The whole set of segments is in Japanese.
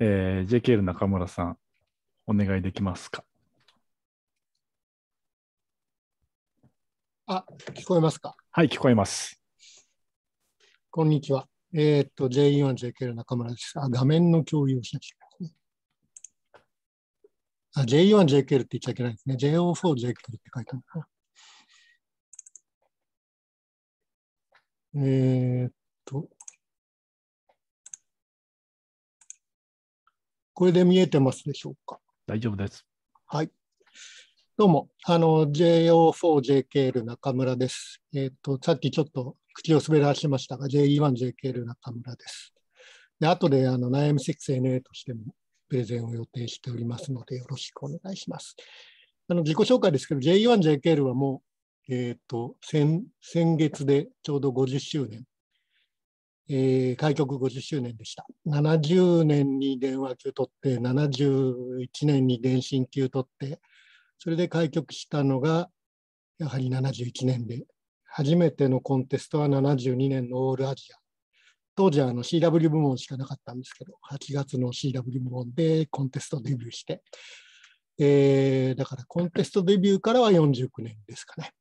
えー、JKL 中村さん、お願いできますか。あ、聞こえますか。はい、聞こえます。こんにちは。えー、っと、JE1、JKL 中村です。あ、画面の共有をしなきゃいけないあ、JE1、JKL って言っちゃいけないですね。JO4、JKL って書いてあるかな。えー、っと、これで見えてますでしょうか。大丈夫です。はい。どうも、あの、JO4JKL 中村です。えっ、ー、と、さっきちょっと口を滑らしましたが、JE1JKL 中村です。で、後で、あの、NIM6NA としてもプレゼンを予定しておりますので、よろしくお願いします。あの、自己紹介ですけど、JE1JKL はもう、えっ、ー、と先、先月でちょうど50周年えー、開局50周年でした。70年に電話級取って、71年に電信級取って、それで開局したのが、やはり71年で、初めてのコンテストは72年のオールアジア。当時はあの CW 部門しかなかったんですけど、8月の CW 部門でコンテストデビューして、えー、だからコンテストデビューからは49年ですかね。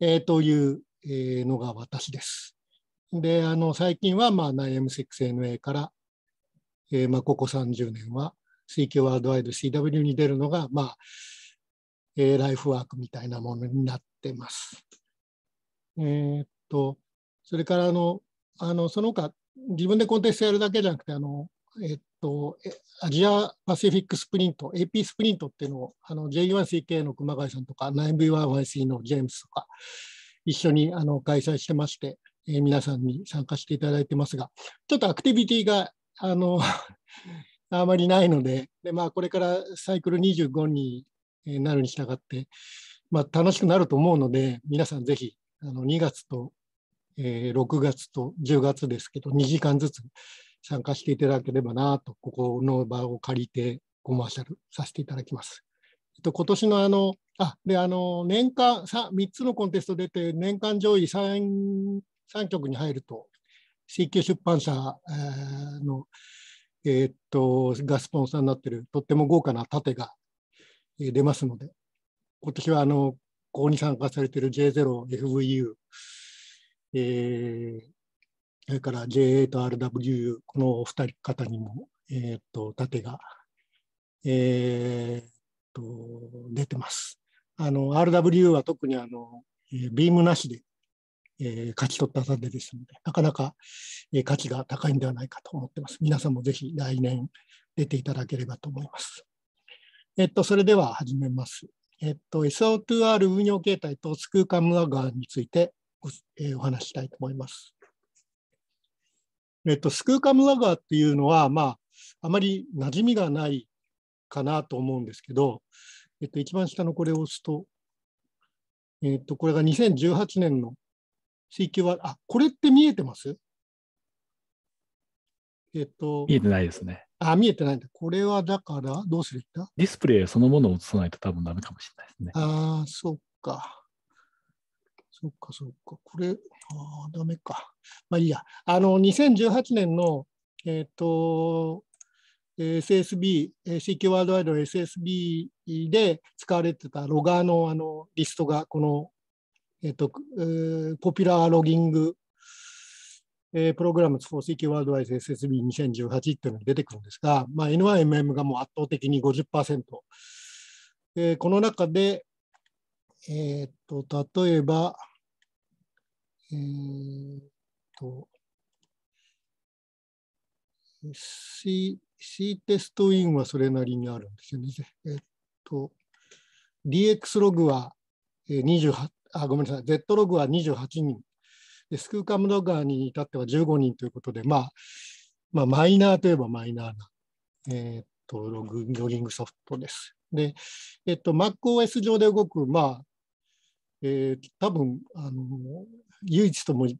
えー、というのが私です。で、あの、最近は、まあ、9M6NA から、えー、まあ、ここ30年は、CQ ワールドワイド CW に出るのが、まあ、えー、ライフワークみたいなものになってます。えー、っと、それからあの、あの、その他、自分でコンテストやるだけじゃなくて、あの、えっと、アジアパシフィックスプリント、AP スプリントっていうのを、あの、J1CK の熊谷さんとか、9V1YC のジェームスとか、一緒にあの開催してまして、え皆さんに参加していただいてますが、ちょっとアクティビティが、あの あまりないので、でまあ、これからサイクル25になるに従って、まあ、楽しくなると思うので、皆さんぜひ、2月と、えー、6月と10月ですけど、2時間ずつ参加していただければなと、ここの場を借りてコマーシャルさせていただきます。えっと、今年のあの、あ、で、あの、年間3、3つのコンテスト出て、年間上位3 3局に入ると、請求出版社の、えー、っとがスポンサーになってる、とっても豪華な盾が出ますので、今年はあのここに参加されている J0FVU、えー、それから JA と RWU、このお二人方にも、えー、っと盾が、えー、っと出てます。RWU は特にあのビームなしでえー、書き取ったサでですので、なかなか、えー、価値が高いんではないかと思ってます。皆さんもぜひ来年出ていただければと思います。えっと、それでは始めます。えっと、SO2R 運用形態とスクーカムワガーについてお,、えー、お話したいと思います。えっと、スクーカムワガーっていうのは、まあ、あまり馴染みがないかなと思うんですけど、えっと、一番下のこれを押すと、えっと、これが2018年の追求は、あ、これって見えてますえっと。見えてないですね。あ、見えてないんだ。これはだから、どうするんだディスプレイそのものを映さないと多分ダメかもしれないですね。ああ、そっか。そっか、そっか。これ、ああ、ダメか。まあいいや。あの、2018年の、えっ、ー、と、SSB、CQ ワールドワイドの SSB で使われてたロガーのあのリストがこのえっ、と、えー、ポピュラーロギング、えー、プログラム for CQ ワールドワイズ SSB2018 っていうのが出てくるんですが、まあ、NYMM がもう圧倒的に50%。えこの中で、えっ、と、例えば、えっ、と、C、C テストインはそれなりにあるんですよね。えっ、と、DX ログは28あ、ごめんなさい、Z ログは28人、でスクーカムロガーに至っては15人ということで、まあ、まあ、マイナーといえばマイナーな、えー、っとログロギングソフトです。で、えっと、MacOS 上で動く、まあ、えー、多分あの唯一とも言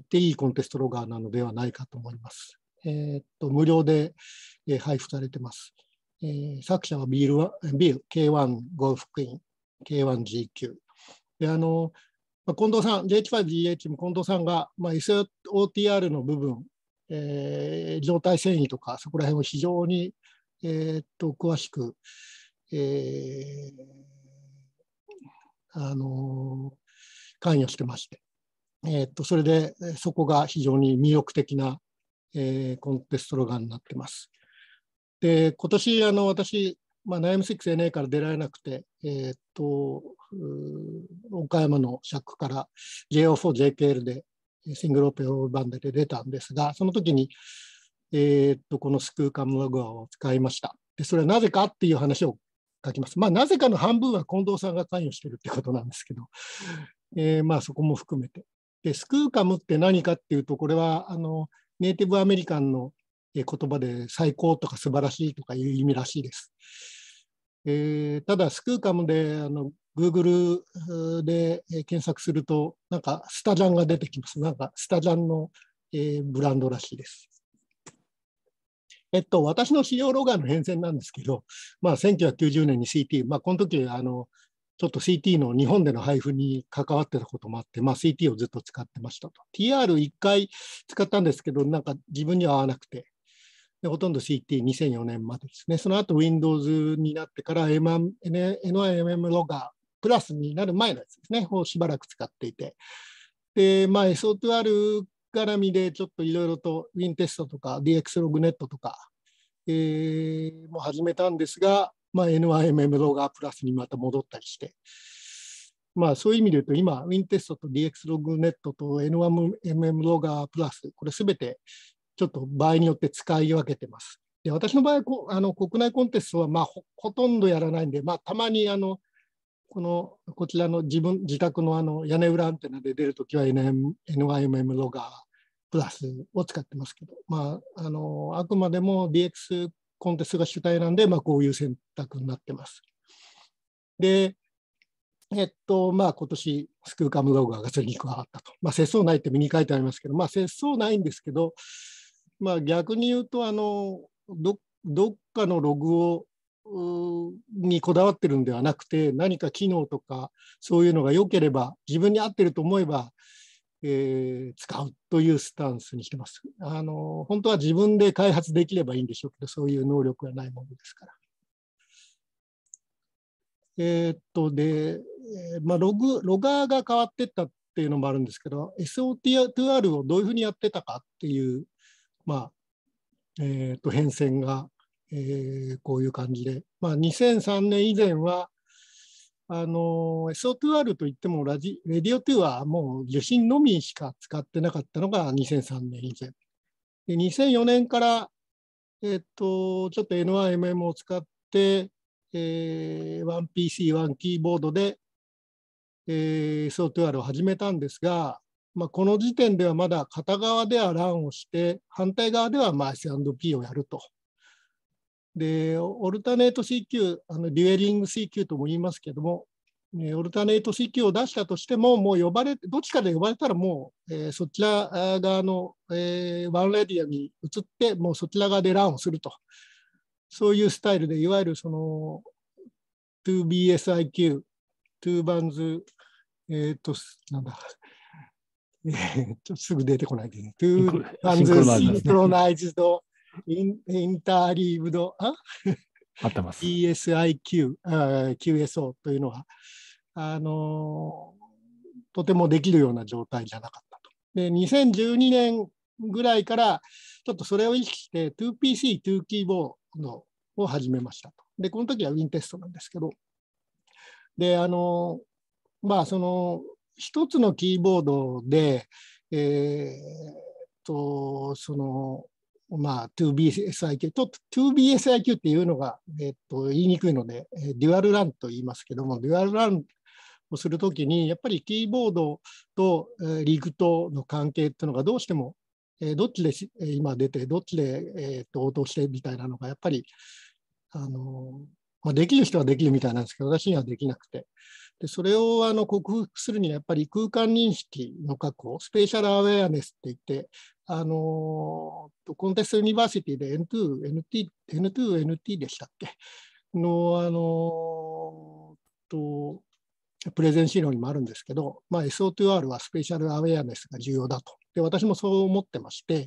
っていいコンテストロガーなのではないかと思います。えー、っと無料で、えー、配布されてます。えー、作者はビールビール K1 ゴーフクイーン K1GQ、であの近藤さん、JH5GH も近藤さんが、まあ、SOTR の部分、えー、状態遷移とか、そこら辺を非常に、えー、っと詳しく、えー、あの関与してまして、えー、っとそれでそこが非常に魅力的な、えー、コンテストロガンになってます。で今年あの私、まあ、ナイム 6NA から出られなくて、えー、っと岡山の尺から JO4JKL でシングルオペオールバンデで出たんですが、その時に、えー、っとこのスクーカムワグアを使いました。でそれはなぜかっていう話を書きます。まあ、なぜかの半分は近藤さんが関与してるってことなんですけど、えー、まあそこも含めて。で、スクーカムって何かっていうと、これはあのネイティブアメリカンの言葉で最高とか素晴らしいとかいう意味らしいです。えー、ただ、スクーカムであの Google で検索すると、なんかスタジャンが出てきます。なんかスタジャンの、えー、ブランドらしいです。えっと、私の使用ロガーの変遷なんですけど、まあ、1990年に CT、まあ、この時あのちょっと CT の日本での配布に関わってたこともあって、まあ、CT をずっと使ってましたと。TR1 回使ったんですけど、なんか自分には合わなくて、でほとんど CT2004 年までですね。その後 Windows になってから NIMM ロガープラスになる前のやつですね、をしばらく使っていて。で、まあ、SO2R 絡みでちょっといろいろと Win テストとか DX ログネットとか、えー、も始めたんですが、まあ、NIMM ロガープラスにまた戻ったりして。まあ、そういう意味で言うと、今、ウィンテストと DX ログネットと N1MM ロガープラス、これすべてちょっと場合によって使い分けてます。で私の場合こあの国内コンテストは、まあ、ほとんどやらないんで、まあ、たまにあのこのこちらの自分自宅のあの屋根裏アンテナで出るときは n y m m ロガープラスを使ってますけど、まあ、あのあくまでも DX コンテストが主体なんで、まあ、こういう選択になってます。で、えっと、まあ、今年、スクーカムロガーがそれに加わったと。まあ、節操ないって右に書いてありますけど、まあ、節操ないんですけど、まあ、逆に言うとあのどどっかのログをにこだわってるんではなくて何か機能とかそういうのが良ければ自分に合ってると思えば、えー、使うというスタンスにしてます。あの本当は自分で開発できればいいんでしょうけどそういう能力はないものですから。えー、っとで、まあ、ログロガーが変わってったっていうのもあるんですけど SOTR をどういうふうにやってたかっていうまあ、えっ、ー、と、変遷が、えー、こういう感じで、まあ、2003年以前は、あの、SO2R といってもラジ、レディオ2はもう受信のみしか使ってなかったのが2003年以前。で、2004年から、えっ、ー、と、ちょっと N1MM を使って、えー、1PC、1キーボードで、えー、SO2R を始めたんですが、まあ、この時点ではまだ片側ではランをして、反対側ではまあ S&P をやると。で、オルタネート CQ、あのデュエリング CQ とも言いますけども、えオルタネート CQ を出したとしても、もう呼ばれ、どっちかで呼ばれたらもう、えー、そちら側の、えー、ワンレディアに移って、もうそちら側でランをすると。そういうスタイルで、いわゆるその 2BSIQ、2バンズ、えっ、ー、と、なんだ、えー、ちょすぐ出てこないでね。To u n s y n c h ロナイズ z インインターリーブド。e ってます。ESIQ、QSO というのは、あのとてもできるような状態じゃなかったと。で、2012年ぐらいから、ちょっとそれを意識して 2PC、2キーボードを始めましたと。で、この時はウィンテストなんですけど、で、あのまあ、その一つのキーボードで、えー、とそのまあ、2BSIQ と 2BSIQ っていうのが、えっと、言いにくいので、デュアルランと言いますけども、デュアルランをするときに、やっぱりキーボードとリグとの関係っていうのがどうしても、どっちで今出て、どっちで、えっと応答してみたいなのが、やっぱりあのまあ、できる人はできるみたいなんですけど、私にはできなくて。でそれをあの克服するにはやっぱり空間認識の確保、スペシャルアウェアネスって言って、あのコンテストユニバーシティで N2、NT、N2、NT でしたっけの、あのと、プレゼン資料にもあるんですけど、まあ、SO2R はスペシャルアウェアネスが重要だと。で、私もそう思ってまして、やっ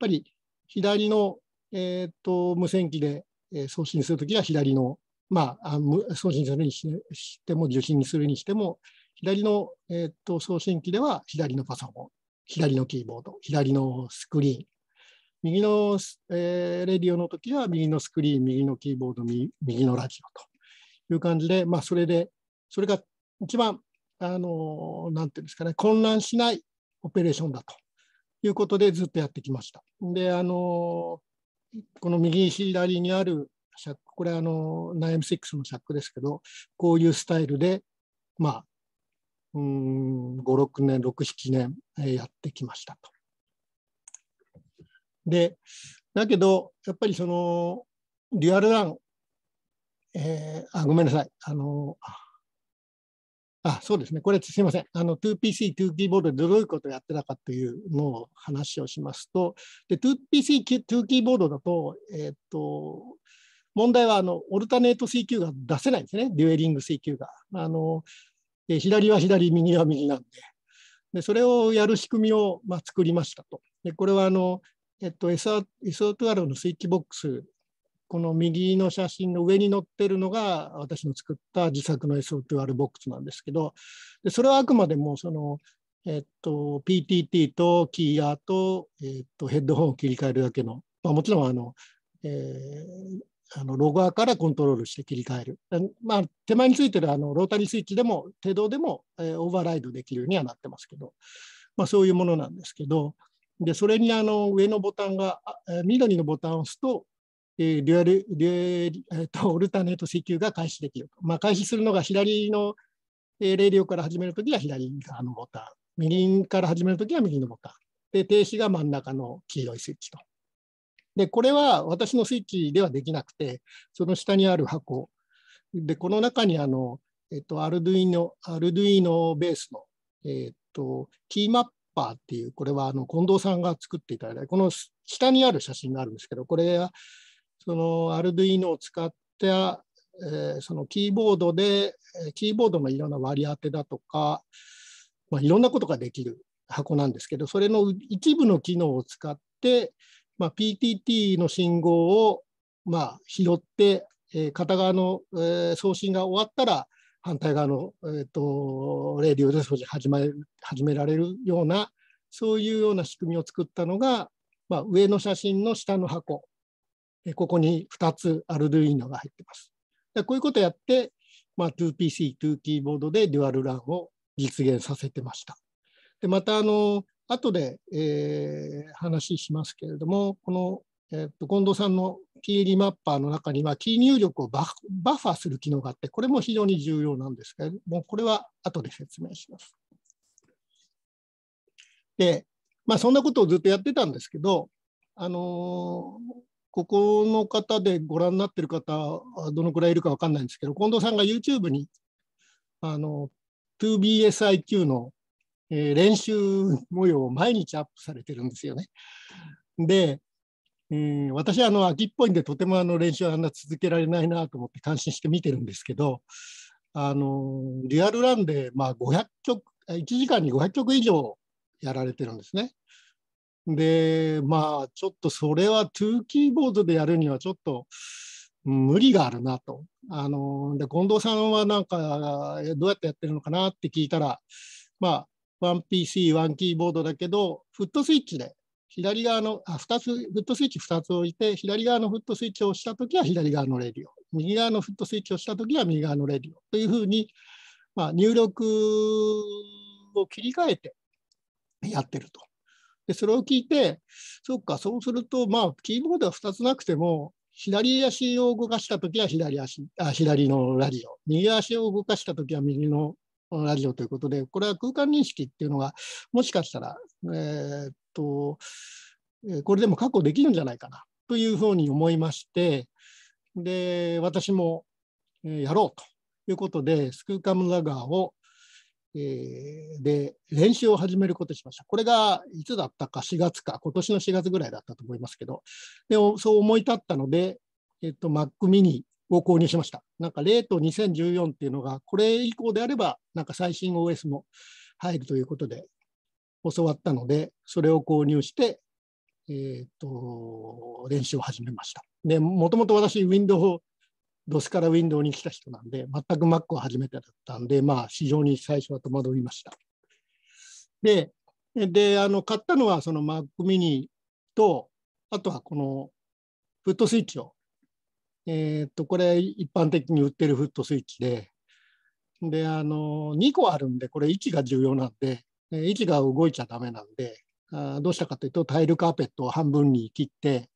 ぱり左の、えーと、と無線機で送信するときは左のまあ、送信するにしても、受信にするにしても、左の、えー、と送信機では左のパソコン、左のキーボード、左のスクリーン、右の、えー、レディオの時は右のスクリーン、右のキーボード、右のラジオという感じで、まあ、それで、それが一番、あのなんていうんですかね、混乱しないオペレーションだということでずっとやってきました。で、あのこの右左にあるこれあの 9M6 の作ですけどこういうスタイルでまあ56年67年やってきましたと。でだけどやっぱりそのデュアルラン、えー、あごめんなさいあのあそうですねこれすいませんあの 2PC、2キーボードでどういうことをやってたかというのを話をしますとで 2PC、2キーボードだと,、えー、っと問題はあのオルタネート請求が出せないんですね、デュエリング請求が。あの左は左、右は右なんでで、それをやる仕組みを、まあ、作りましたと。でこれはあの、えっと、SO12 のスイッチボックス、この右の写真の上に載ってるのが、私の作った自作の s o 2 r ボックスなんですけど、でそれはあくまでもその、えっと、PTT とキーヤーと,、えっとヘッドホンを切り替えるだけの、まあ、もちろんあの、えー、あのロゴからコントロールして切り替える。まあ、手前についてるあのロータリースイッチでも、手動でも、えー、オーバーライドできるようにはなってますけど、まあ、そういうものなんですけど、でそれにあの上のボタンが、えー、緑のボタンを押すと、えー、デュアル、デュえー、とオルタネート請求が開始できる。まあ、開始するのが左の、えー、レデリオから始めるときは左側のボタン、右から始めるときは右のボタン、で停止が真ん中の黄色いスイッチと。で、これは私のスイッチではできなくて、その下にある箱。で、この中にあの、えっと、アルドゥイノ、アルドゥイノベースの、えっと、キーマッパーっていう、これはあの近藤さんが作っていただいた、この下にある写真があるんですけど、これは、そのアルドゥイノを使った、えー、そのキーボードで、キーボードのいろんな割り当てだとか、まあ、いろんなことができる箱なんですけど、それの一部の機能を使って、まあ、PTT の信号を、まあ、拾って、えー、片側の、えー、送信が終わったら、反対側の、えーと、レディオで少し始め始められるような、そういうような仕組みを作ったのが、まあ、上の写真の下の箱、えー、ここに2つアルドゥイーノが入ってます。でこういうことをやって、まあ、2PC、2キーボードでデュアルランを実現させてました。でまたあの後で、えー、話しますけれども、この、えーと、近藤さんのキーリマッパーの中には、キー入力をバッファする機能があって、これも非常に重要なんですけれども、これは後で説明します。で、まあ、そんなことをずっとやってたんですけど、あのー、ここの方でご覧になってる方、どのくらいいるか分かんないんですけど、近藤さんが YouTube に、あの、2BSIQ のえー、練習模様を毎日アップされてるんですよね。で、えー、私はあの秋っぽいんでとてもあの練習はあんな続けられないなと思って感心して見てるんですけど、あのリアルランでまあ500曲、1時間に500曲以上やられてるんですね。で、まあちょっとそれは2キーボードでやるにはちょっと無理があるなと。あので近藤さんはなんかどうやってやってるのかなって聞いたら、まあ 1PC、1キーボードだけど、フットスイッチで、左側の、あ、2つ、フットスイッチ2つ置いて、左側のフットスイッチを押したときは左側のレディオ、右側のフットスイッチを押したときは右側のレディオというふうに、まあ、入力を切り替えてやってると。で、それを聞いて、そっか、そうすると、まあ、キーボードは2つなくても、左足を動かしたときは左足あ、左のラディオ、右足を動かしたときは右のラジオということで、これは空間認識っていうのが、もしかしたら、えっと、これでも確保できるんじゃないかなというふうに思いまして、で、私もやろうということで、スクーカムラガーを、えー、で、練習を始めることしました。これがいつだったか、4月か、今年の4月ぐらいだったと思いますけど、でそう思い立ったので、えっと、Mac mini を購入しました。なんか0と2014っていうのが、これ以降であれば、なんか最新 OS も入るということで教わったので、それを購入して、えっ、ー、と、練習を始めました。で、もともと私、Windows、DOS から Windows に来た人なんで、全く Mac は初めてだったんで、まあ、非常に最初は戸惑いました。で、で、あの、買ったのは、その Mac mini と、あとはこの、フットスイッチをえっとこれ一般的に売ってるフットスイッチでであの2個あるんでこれ息が重要なんで息が動いちゃダメなんであどうしたかというとタイルカーペットを半分に切って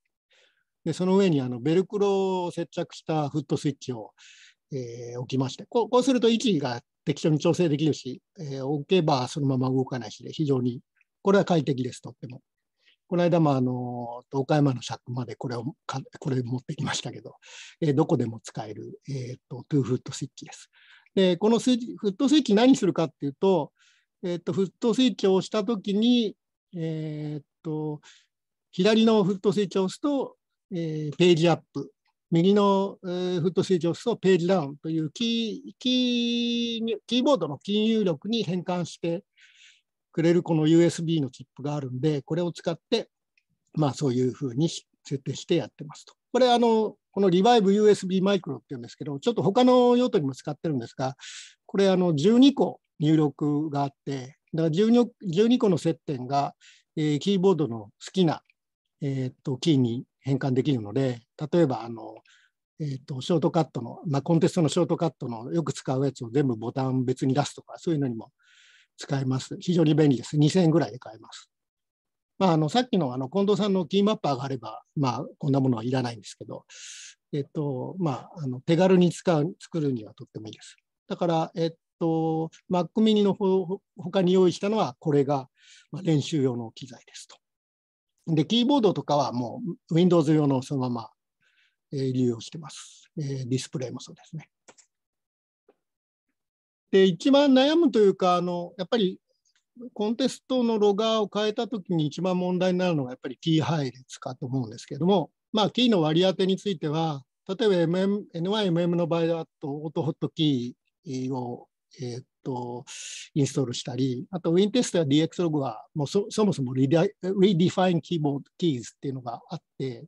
でその上にあのベルクロを接着したフットスイッチを、えー、置きましてこうすると位置が適当に調整できるし、えー、置けばそのまま動かないしで非常にこれは快適ですとっても。この間もあの東海山のシャックまでこれをこれ持ってきましたけど、えー、どこでも使える、えーと、トゥーフットスイッチです。で、このスイッチフットスイッチ何するかっていうと、えーと、フットスイッチを押した時に、えーと、左のフットスイッチを押すと、えー、ページアップ、右の、えー、フットスイッチを押すとページダウンというキーキーボードの金融入力に変換して、くれるこの USB のチップがあるんで、これを使って、まあ、そういうふうに設定してやってますと。これあの、このリバイブ USB マイクロっていうんですけど、ちょっと他の用途にも使ってるんですが、これあの12個入力があって、だから 12, 個の接点が、えー、キーボードの好きな、えー、っとキーに変換できるので、例えばあの、えー、っとショートカットの、まあ、コンテストのショートカットのよく使うやつを全部ボタン別に出すとか、そういうのにも使えます。非常に便利です。2000円ぐらいで買えます。まあ、あのさっきのあの近藤さんのキーマッパーがあれば、まあ、こんなものはいらないんですけど、えっとまあ、あの手軽に使う作るにはとってもいいです。だから、えっと、Mac mini のほかに用意したのは、これが練習用の機材ですと。で、キーボードとかはもう Windows 用のそのまま、えー、利用してます、えー。ディスプレイもそうですね。で一番悩むというかあのやっぱりコンテストのロガーを変えた時に一番問題になるのがやっぱり T 配列かと思うんですけども、まあ、T の割り当てについては例えば、MM、NYMM の場合だとオートホットキーを、えー、と、インストールしたり、あと Win テストや DX ログは、もうそもそも Redefine Keyboard Keys っていうのがあって、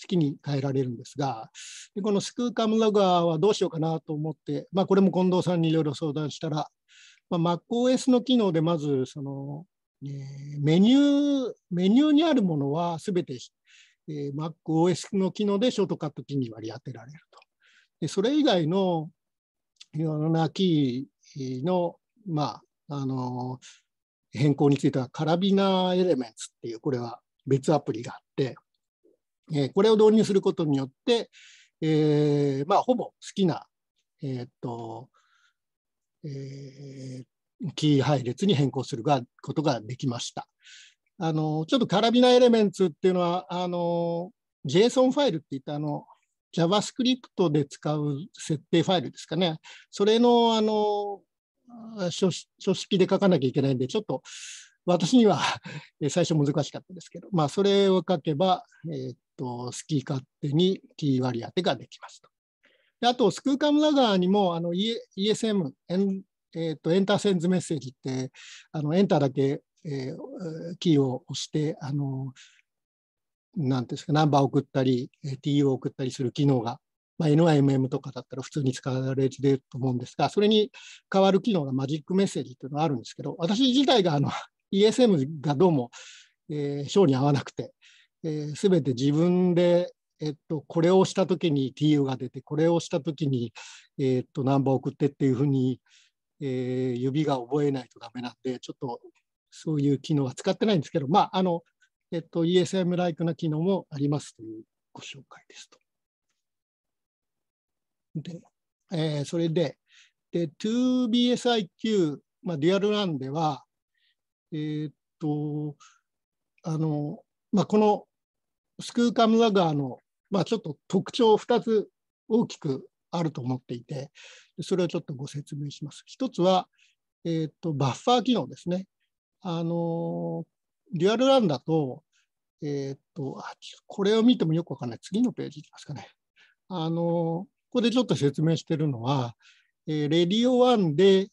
好きに変えられるんですが、でこのスクーカムロガーはどうしようかなと思って、まあ、これも近藤さんにいろいろ相談したら、まあ、MacOS の機能でまずその、えー、メニュー、メニューにあるものはすべて、えー、MacOS の機能でショートカットキーに割り当てられると。でそれ以外のいろんなキー、の、まあ、あの変更についてはカラビナエレメンツっていうこれは別アプリがあって、えこれを導入することによって、えー、まあ、ほぼ好きな、えー、っとえー、キー配列に変更するがことができました。あのちょっとカラビナエレメンツっていうのはあの JSON ファイルっていったあの JavaScript で使う設定ファイルですかね。それの、あの、書式で書かなきゃいけないんで、ちょっと私には最初難しかったですけど、まあ、それを書けば、えっ、ー、と、好き勝手にキー割り当てができますと。であと、スクーカムラガーにも、あの、ESM、エン,、えーと、とエンターセンズメッセージって、あのエンターだけ、えー、キーを押して、あの、なんですか、ナンバーを送ったり、TU を送ったりする機能が、まあ、NIMM とかだったら普通に使われてると思うんですが、それに変わる機能がマジックメッセージというのがあるんですけど、私自体があの ESM がどうも、えー、賞に合わなくて、す、え、べ、て自分で、えっと、これをしたときに TU が出て、これをしたときに、えっと、ナンバーを送ってっていうふうに、えー、指が覚えないとダメなんで、ちょっとそういう機能は使ってないんですけど、まあ、あの、えっと、ESM ライクな機能もありますというご紹介ですと。で、えー、それで、で、2BSIQ、まあ、デュアルランでは、えー、っと、あの、まあ、このスクーカムラガーの、まあ、ちょっと特徴2つ大きくあると思っていて、それをちょっとご説明します。一つは、えー、っと、バッファー機能ですね。あの、デュアルランだと、えー、っと、これを見てもよくわかんない。次のページいきますかね。あの、ここでちょっと説明してるのは、えー、レディオ1で、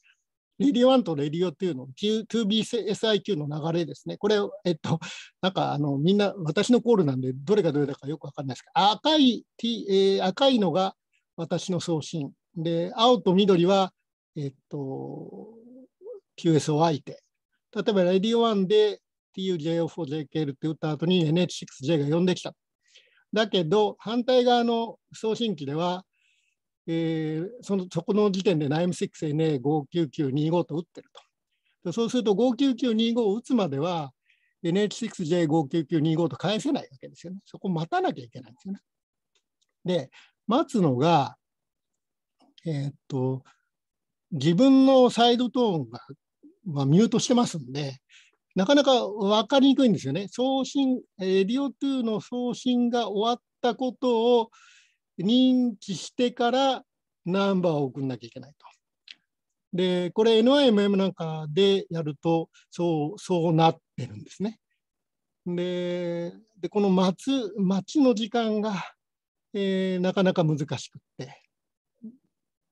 レディオ1とレディオ2の 2BSIQ の流れですね。これ、えっと、なんかあの、みんな、私のコールなんで、どれがどれだかよくわかんないですけど、赤い、T えー、赤いのが私の送信。で、青と緑は、えっと、QS o 相手。例えば、レディオ1で、t u j o 4 j k l って打った後に NH6J が呼んできた。だけど、反対側の送信機では、えー、そのそこの時点で NIME6NA59925 と打ってると。そうすると59925を打つまでは NH6J59925 と返せないわけですよね。そこ待たなきゃいけないんですよね。で、待つのが、えー、っと、自分のサイドトーンが、まあ、ミュートしてますんで、なかなか分かりにくいんですよね。送信、えー、リオ2の送信が終わったことを認知してからナンバーを送んなきゃいけないと。で、これ NIMM なんかでやると、そう、そうなってるんですね。で、でこの待つ、待ちの時間が、えー、なかなか難しくって、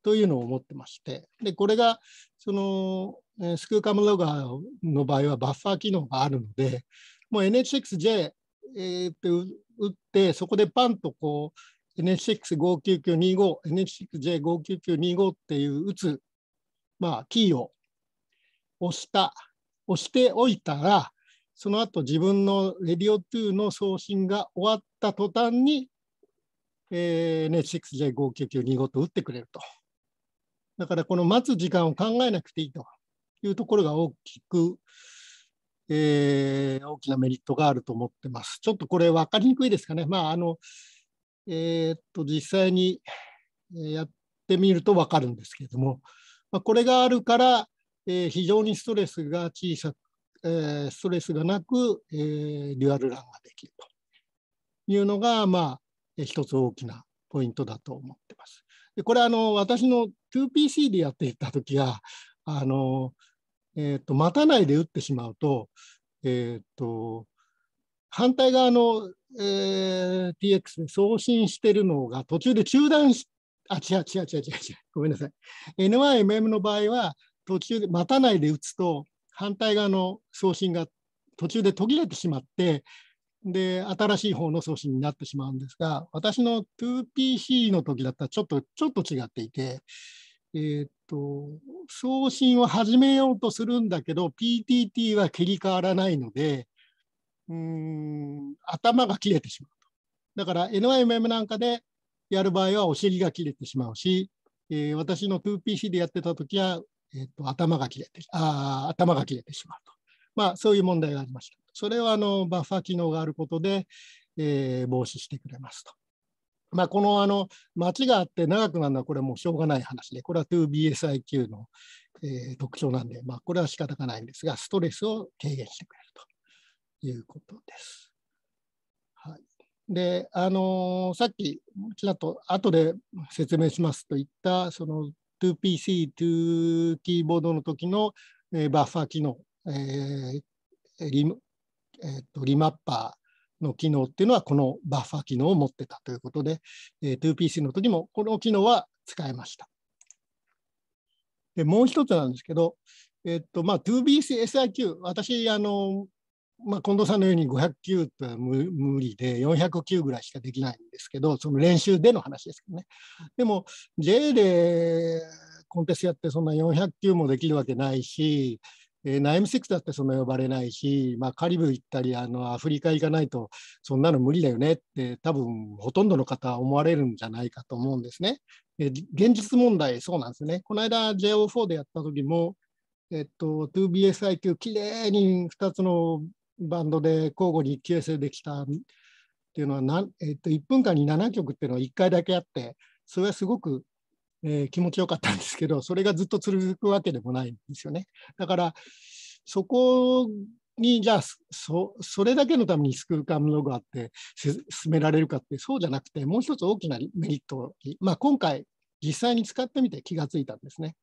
というのを思ってまして、で、これが、その、スクーカムロガーの場合はバッファー機能があるので、もう NHXJ、えー、って打って、そこでパンとこう NHX59925、NHXJ59925 っていう打つ、まあ、キーを押した、押しておいたら、その後自分のレディオ2の送信が終わった途端に、えー、NHXJ59925 と打ってくれると。だからこの待つ時間を考えなくていいと。いうところが大きく、えー、大きなメリットがあると思ってます。ちょっとこれ分かりにくいですかね。まあ、あの、えー、っと、実際にやってみると分かるんですけれども、まあ、これがあるから、えー、非常にストレスが小さく、えー、ストレスがなく、えー、デュアルランができるというのが、まあ、一つ大きなポイントだと思ってます。でこれあの私の 2PC でやっていた時はあの、えーと、待たないで打ってしまうと,、えーと、反対側の、えー、TX で送信してるのが途中で中断し、あ、違う違う違う違う違う、ごめんなさい。NYMM の場合は途中で待たないで打つと反対側の送信が途中で途切れてしまって、で、新しい方の送信になってしまうんですが、私の 2PC の時だったらちょっと、ちょっと違っていて、えっと、送信を始めようとするんだけど、PTT は切り替わらないので、うん、頭が切れてしまうと。だから NIMM なんかでやる場合はお尻が切れてしまうし、えー、私の 2PC でやってた時は、えー、と頭が切れてあ、頭が切れてしまうと。まあ、そういう問題がありました。それはあのバッファー機能があることで、えー、防止してくれますと。まあ、このあの町があって長くなるのはこれはもうしょうがない話で、これは 2BSIQ の、えー、特徴なんで、まあ、これは仕方がないんですが、ストレスを軽減してくれるということです。はい、で、あのー、さっきちらっと後で説明しますと言った、その 2PC、2キーボードの時の、えー、バッファー機能、えーリえー、とリマッパー、の機能っていうのは、このバッファー機能を持ってたということで、えー、2PC の時もこの機能は使えました。でもう一つなんですけど、えっとまあ、2BCSIQ、私あの、まあ、近藤さんのように500級とは無理で、400級ぐらいしかできないんですけど、その練習での話ですけどね。でも、J でコンテストやって、そんな400級もできるわけないし、えー、ナイムセクだってそんな呼ばれないし、まあ、カリブ行ったりあのアフリカ行かないとそんなの無理だよねって多分ほとんどの方は思われるんじゃないかと思うんですね。えー、現実問題そうなんですね。この間 JO4 でやった時も、えっと、2BSIQ きれいに2つのバンドで交互に形成できたっていうのはな、えっと、1分間に7曲っていうのは1回だけあってそれはすごくえー、気持ちよかったんですけど、それがずっと続くわけでもないんですよね。だから、そこに、じゃあそ、それだけのためにスクールカムログあって進められるかって、そうじゃなくて、もう一つ大きなメリットに、まあ、今回、実際に使ってみて気がついたんですね。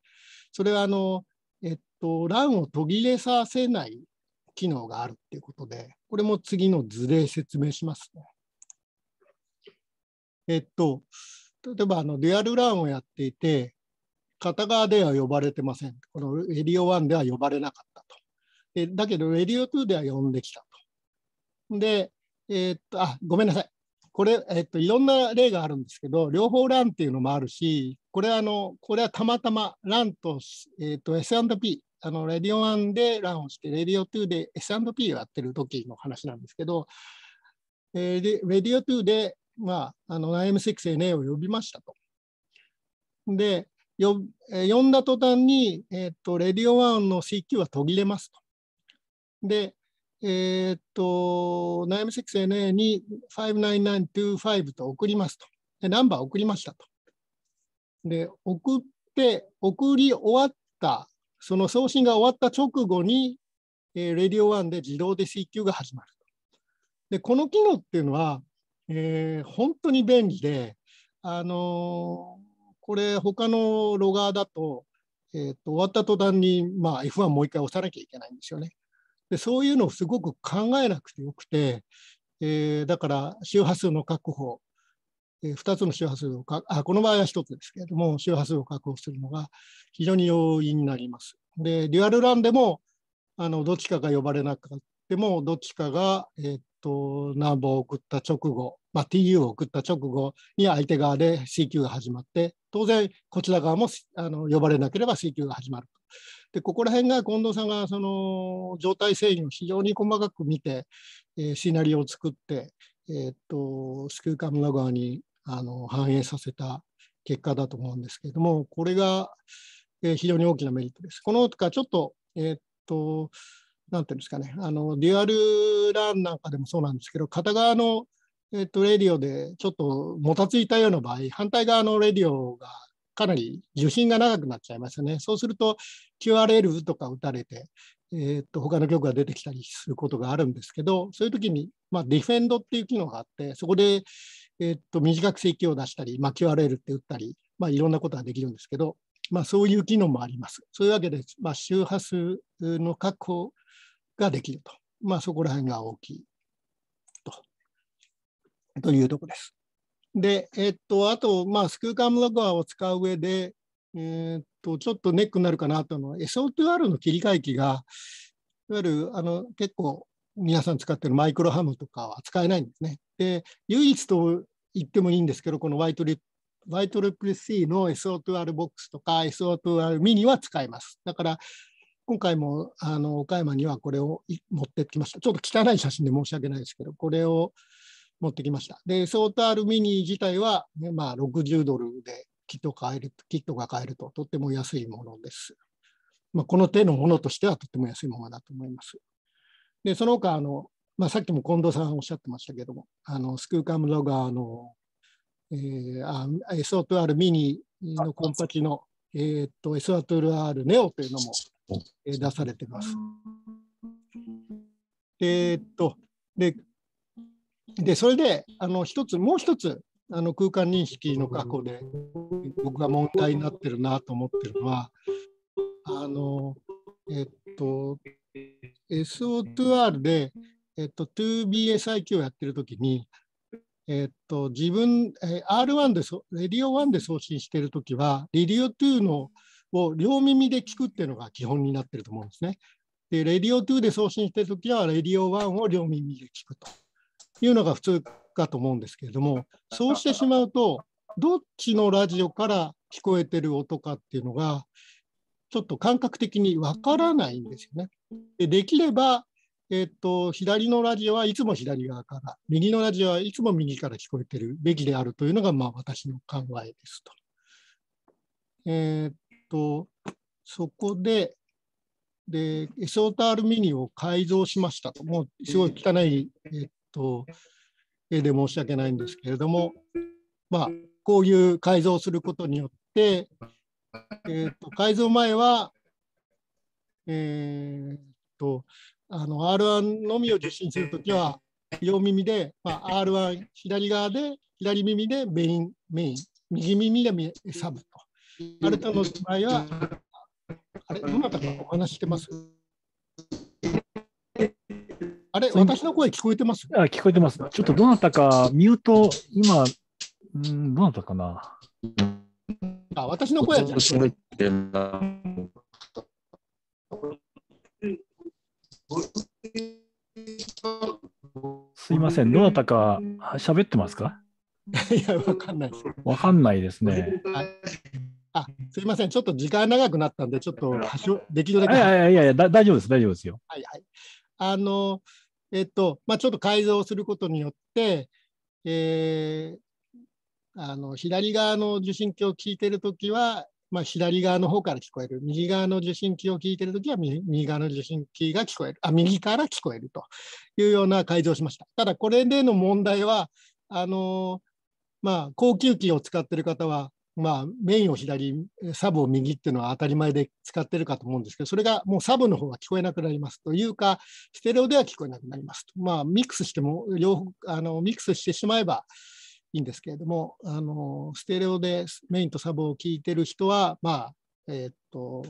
それは、あの、えっと、欄を途切れさせない機能があるっていうことで、これも次の図で説明しますね。えっと、例えばあのデュアルランをやっていて、片側では呼ばれてません。このエリオ1では呼ばれなかったと。でだけど、エリオ2では呼んできたと。で、えー、っと、あ、ごめんなさい。これ、えっと、いろんな例があるんですけど、両方ランっていうのもあるし、これはあの、これはたまたまランと,、えー、っと S&P、あの、レディオ1でランをして、レディオ2で S&P をやってる時の話なんですけど、えー、レディオ2でまあ、あの IM6NA を呼びましたと。で、よ呼んだ途端に、えっと、レディオワンの CQ は途切れますと。で、えっと、IM6NA に59925と送りますと。で、ナンバー送りましたと。で、送って、送り終わった、その送信が終わった直後に、えー、レディオワンで自動で CQ が始まると。で、この機能っていうのは、えー、本当に便利で、あのー、これ、他のロガーだと、えーと、終わった途端に、まあ、F1 もう一回押さなきゃいけないんですよね。でそういうのをすごく考えなくてよくて、えー、だから周波数の確保、えー、2つの周波数をかあ、この場合は1つですけれども、周波数を確保するのが非常に容易になります。で、デュアルランでもあのどっちかが呼ばれなくても、どっちかが、えーと南部を送った直後、まあ、TU を送った直後に相手側で CQ が始まって当然こちら側もあの呼ばれなければ CQ が始まるでここら辺が近藤さんがその状態制御を非常に細かく見て、えー、シナリオを作って、えー、っとスクーカムナ側にあの反映させた結果だと思うんですけれどもこれが、えー、非常に大きなメリットです。この他ちょっと,、えー、っとなんていうんですかね、あのデュアルランなんかでもそうなんですけど、片側の、えっと、レディオでちょっともたついたような場合、反対側のレディオがかなり受信が長くなっちゃいますよね。そうすると QRL とか打たれて、えー、っと他の曲が出てきたりすることがあるんですけど、そういう時に、まあ、ディフェンドっていう機能があって、そこで、えー、っと短く請求を出したり、まあ、QRL って打ったり、まあ、いろんなことができるんですけど、まあ、そういう機能もあります。そういうわけで、まあ、周波数の確保ができると。まあ、そこら辺が大きいとというとこです。で、えっと、あと、まあ、スクーカムロガアを使う上で、えー、っと、ちょっとネックになるかなとの SO2R の切り替え機が、いわゆるあの結構皆さん使ってるマイクロハムとかは使えないんですね。で、唯一と言ってもいいんですけど、この YTRPC の SO2R ボックスとか SO2R ミニは使えます。だから、今回もあの岡山にはこれを持ってきました。ちょっと汚い写真で申し訳ないですけど、これを持ってきました。で、ソータールミニ自体は、ね、まあ、60ドルでキット買えるキットが買えるととっても安いものです。まあ、この手のものとしてはとっても安いものだと思います。で、その他あの、まあ、さっきも近藤さんおっしゃってましたけども、あのスクーカムロガーの、えー、あ SO2R ミニのコンパチの、えー、っと SO2R ネオというのも出されてます。えー、っとででそれであの一つもう一つあの空間認識の過去で僕が問題になってるなと思ってるのはあのえっと SO2R で、えっと、2BSIQ をやってる時にえっと自分 R1 でレディオ1で送信してる時はレディオ2のを両耳で聞くっていうのが基本になってると思うんですね。で、レディオ2で送信してるときは、レディオ1を両耳で聞くというのが普通かと思うんですけれども、そうしてしまうと、どっちのラジオから聞こえてる音かっていうのが、ちょっと感覚的にわからないんですよね。でできれば、えっと、左のラジオはいつも左側から、右のラジオはいつも右から聞こえてるべきであるというのが、まあ、私の考えですと。えー、と、そこで、で、SOTR ミニを改造しましたと。もうすごい汚い、えっと、絵で申し訳ないんですけれども、まあ、こういう改造をすることによって、えっと、改造前は、えー、っと、あの R1 のみを受信するときは、両耳で、まあ、R1 左側で、左耳でメイン、メイン、右耳でサブ。アルタの場合は、あれ、どなたかお話してますあれ、私の声聞こえてますあ聞こえてます。ちょっとどなたか、ミュート、今、うん、どなたかなあ、私の声じゃすいません、どなたか喋ってますか いや、わかんないです。わかんないですね。はいあすいません、ちょっと時間長くなったんで、ちょっとできるだけ。いやいやいや、大丈夫です、大丈夫ですよ。はいはい。あの、えっと、まあ、ちょっと改造することによって、えー、あの左側の受信機を聞いてるときは、まあ、左側の方から聞こえる、右側の受信機を聞いてるときは右、右側の受信機が聞こえるあ、右から聞こえるというような改造をしました。ただ、これでの問題は、あのまあ、高級機を使ってる方は、まあ、メインを左、サブを右っていうのは当たり前で使ってるかと思うんですけど、それがもうサブの方が聞こえなくなりますというか、ステレオでは聞こえなくなりますと。まあ、ミックスしても、両あのミックスしてしまえばいいんですけれども、あのステレオでメインとサブを聞いてる人は、まあ、えー、っと、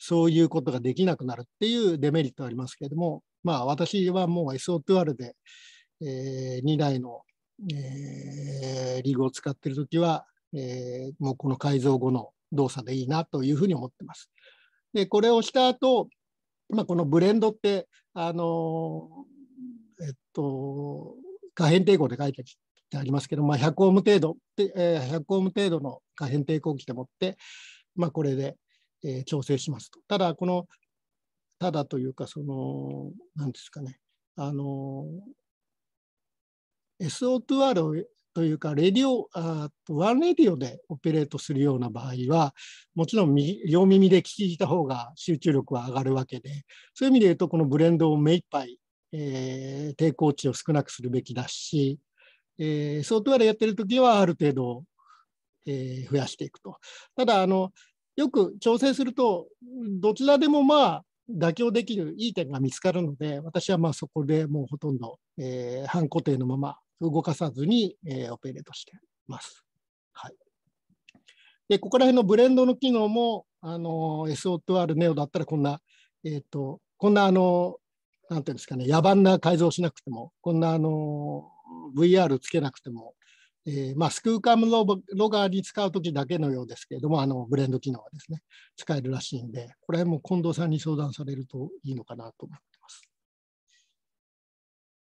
そういうことができなくなるっていうデメリットありますけれども、まあ、私はもう SO2R で、えー、2台の、えー、リグを使ってるときは、えー、もうこの改造後の動作でいいなというふうに思ってます。でこれをした後、まあこのブレンドってあのえっと可変抵抗で書いてありますけど、まあ、100オーム程度で、え100オーム程度の可変抵抗器でもって、まあ、これで、え調整しますと。ただこのただというかその何ですかねあの SO2R をというか、レディオ、あワンレディオでオペレートするような場合は、もちろん両耳で聞いた方が集中力は上がるわけで、そういう意味で言うと、このブレンドを目いっぱい、えー、抵抗値を少なくするべきだし、えー、ソフトウェアでやってる時はある程度、えー、増やしていくと。ただあの、よく調整すると、どちらでもまあ、妥協できるいい点が見つかるので、私はまあそこでもうほとんど、えー、半固定のまま動かさずに、えー、オペレートしてます。はい、でここら辺のブレンドの機能も、あの SO2R ネオだったらこんな、えーと、こんなあのなんていうんですかね野蛮な改造しなくてもこんなあの VR つけなくても、えーまあ、スクーカムロロガーに使う時だけのようですけれどもあのブレンド機能はですね使えるらしいんでこれも近藤さんに相談されるといいのかなと思い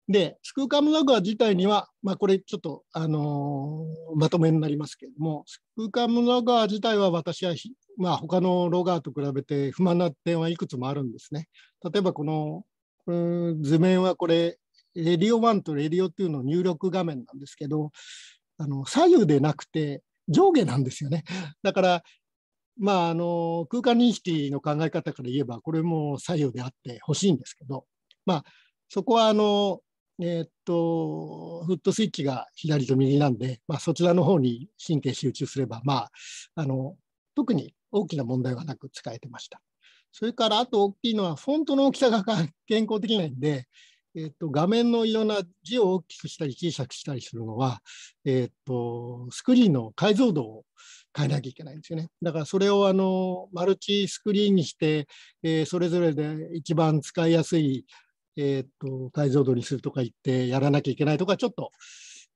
で、スクーカムラグア自体には、まあ、これちょっと、あのー、まとめになりますけれども、スクーカムラグア自体は私はまあ、他のロガーと比べて不満な点はいくつもあるんですね。例えばこの図面はこれ、レディオ1とレディオ2の入力画面なんですけど、あの左右でなくて上下なんですよね。だから、まあ、あの空間認識の考え方から言えば、これも左右であってほしいんですけど、まあ、そこはあのえー、っと、フットスイッチが左と右なんで、まあ、そちらの方に神経集中すれば、まあ、あの特に大きな問題はなく使えてました。それからあと大きいのは、フォントの大きさが健康的なんで、えっと、画面のいろんな字を大きくしたり小さくしたりするのは、えっと、スクリーンの解像度を変えなきゃいけないんですよね。だからそれをあのマルチスクリーンにして、えー、それぞれで一番使いやすいえー、っと、解像度にするとか言ってやらなきゃいけないとか、ちょっと、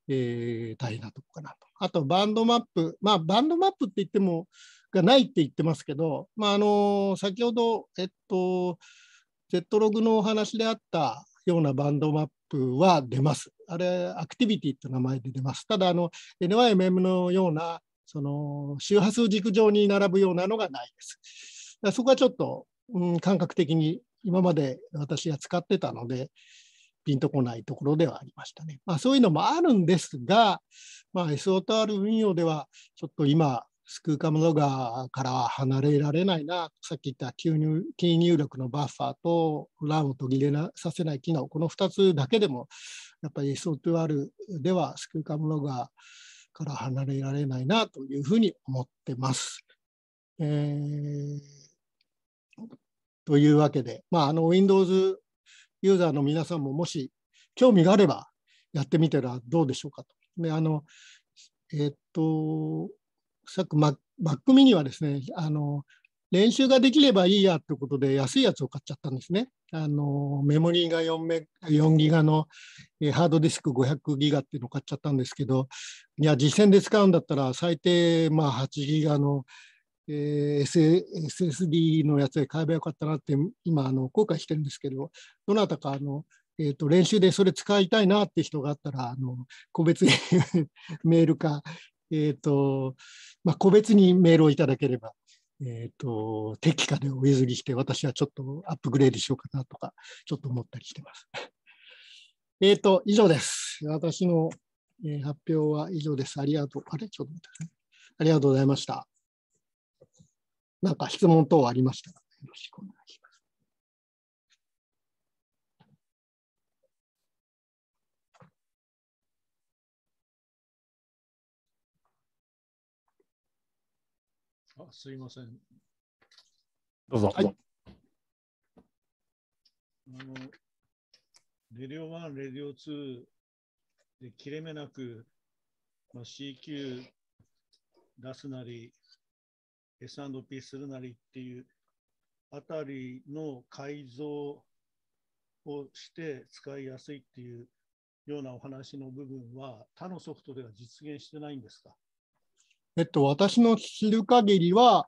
えー、大変なとこかなと。あと、バンドマップ。まあ、バンドマップって言っても、がないって言ってますけど、まあ、あの、先ほど、えっと、Z ログのお話であったようなバンドマップは出ます。あれ、アクティビティって名前で出ます。ただ、あの、NYMM のような、その、周波数軸上に並ぶようなのがないです。そこはちょっと、うん、感覚的に今まで私が使ってたので、ピンとこないところではありましたね。まあ、そういうのもあるんですが、まあ、SOTR 運用ではちょっと今、スクーカムロガーからは離れられないな、さっき言ったキー入力のバッファーとランを途切れなさせない機能、この2つだけでも、やっぱり SOTR ではスクーカムロガーから離れられないなというふうに思ってます。えーというわけで、まあ、あの Windows ユーザーの皆さんももし興味があればやってみたらどうでしょうかと。であのえっと、さっき Mac, m ミニはですね、あの練習ができればいいやということで安いやつを買っちゃったんですね。あのメモリーが 4, 4ギガのハードディスク500ギガっていうのを買っちゃったんですけど、いや、実践で使うんだったら最低まあ8ギガのえー、SSD のやつで買えばよかったなって今あの後悔してるんですけどどなたかあの、えーと、練習でそれ使いたいなって人があったらあの個別に メールか、えーとまあ、個別にメールをいただければ、えーと、適化でお譲りして私はちょっとアップグレードしようかなとかちょっと思ったりしてます。えっと以上です。私の、え発表は以上です。ありがとう。あれちょっと待ってください。ありがとうございました。なんか質問等ありましたら、よろしくお願いします。あすいません。どうぞ。はい、あのレディオ1、レディオ2で切れ目なく、まあ、CQ 出すなり、S&P するなりっていうあたりの改造をして使いやすいっていうようなお話の部分は他のソフトでは実現してないんですかえっと、私の知る限りは、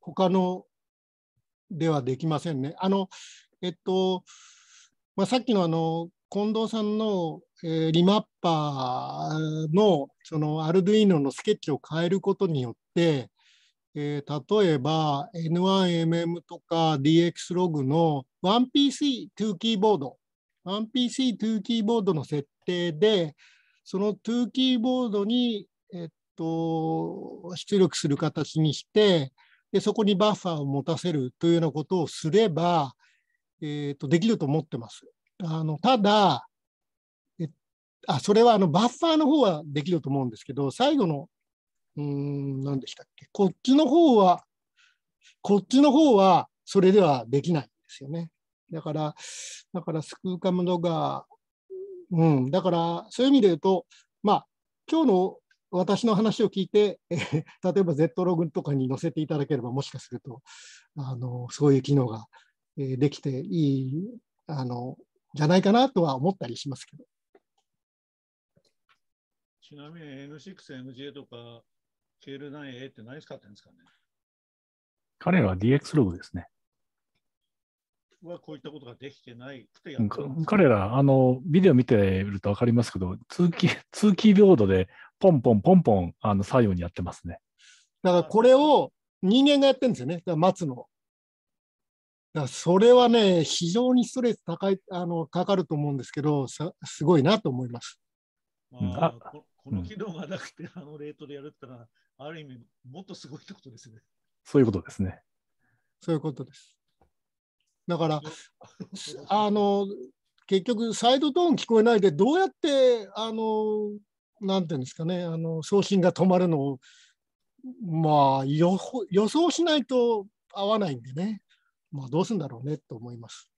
他のではできませんね。あの、えっと、まあ、さっきのあの、近藤さんの、えー、リマッパーの、その、アルドゥイーノのスケッチを変えることによって、えー、例えば N1MM とか DX ログの 1PC2 キーボード、1PC2 キーボードの設定で、その2キーボードに、えっと、出力する形にして、でそこにバッファーを持たせるというようなことをすれば、えー、っとできると思ってます。あのただ、あ、それはあのバッファーの方はできると思うんですけど、最後のうん、何でしたっけ。こっちの方は、こっちの方は、それではできないんですよね。だから、だから、スクーカムドが、うん、だから、そういう意味で言うと、まあ、今日の私の話を聞いて、えー、例えば Z ログとかに載せていただければ、もしかすると、あの、そういう機能が、えできていい、あの、じゃないかなとは思ったりしますけど。ちなみに N6、NJ とか、KL9A って何使ってるんですかね彼らは DX ログですね。はこういったことができてないくてや彼ら、あの、ビデオ見てると分かりますけど、通気、通気ービョードでポンポンポンポンあの左右にやってますね。だからこれを人間がやってるんですよね、だから待つの。だからそれはね、非常にストレス高いあのかかると思うんですけど、さすごいなと思います。まあ、この機能がなくて、あのレートでやるったら、ある意味、もっとすごいってことですね。そういうことですね。そういうことです。だから、あの、結局、サイドトーン聞こえないで、どうやって、あの、なんていうんですかね、あの、送信が止まるのを、まあ、予想しないと合わないんでね、まあ、どうするんだろうねと思います。